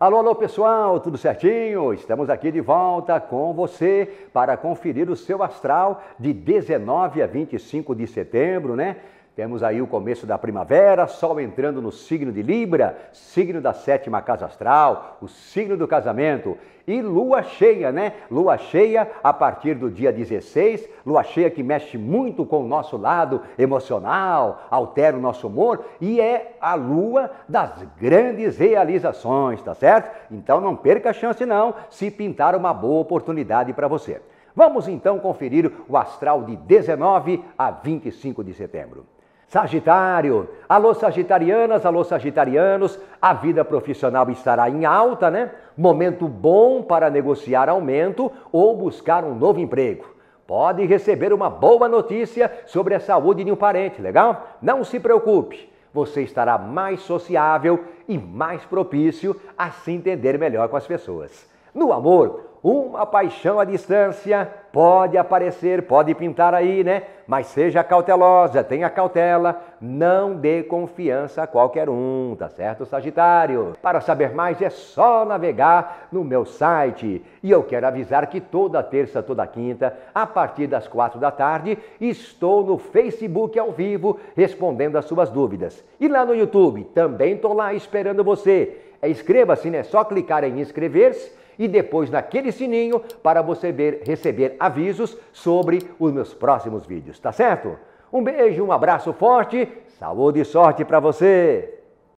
Alô, alô pessoal, tudo certinho? Estamos aqui de volta com você para conferir o seu astral de 19 a 25 de setembro, né? Temos aí o começo da primavera, Sol entrando no signo de Libra, signo da sétima casa astral, o signo do casamento. E lua cheia, né? Lua cheia a partir do dia 16, lua cheia que mexe muito com o nosso lado emocional, altera o nosso humor e é a lua das grandes realizações, tá certo? Então não perca a chance, não, se pintar uma boa oportunidade para você. Vamos então conferir o astral de 19 a 25 de setembro. Sagitário, alô sagitarianas, alô sagitarianos, a vida profissional estará em alta, né? Momento bom para negociar aumento ou buscar um novo emprego. Pode receber uma boa notícia sobre a saúde de um parente, legal? Não se preocupe, você estará mais sociável e mais propício a se entender melhor com as pessoas. No amor, uma paixão à distância pode aparecer, pode pintar aí, né? Mas seja cautelosa, tenha cautela, não dê confiança a qualquer um, tá certo, Sagitário? Para saber mais é só navegar no meu site. E eu quero avisar que toda terça, toda quinta, a partir das quatro da tarde, estou no Facebook ao vivo respondendo as suas dúvidas. E lá no YouTube também estou lá esperando você. É Inscreva-se, né? Só clicar em inscrever-se e depois naquele sininho para você ver, receber avisos sobre os meus próximos vídeos, tá certo? Um beijo, um abraço forte, saúde e sorte para você!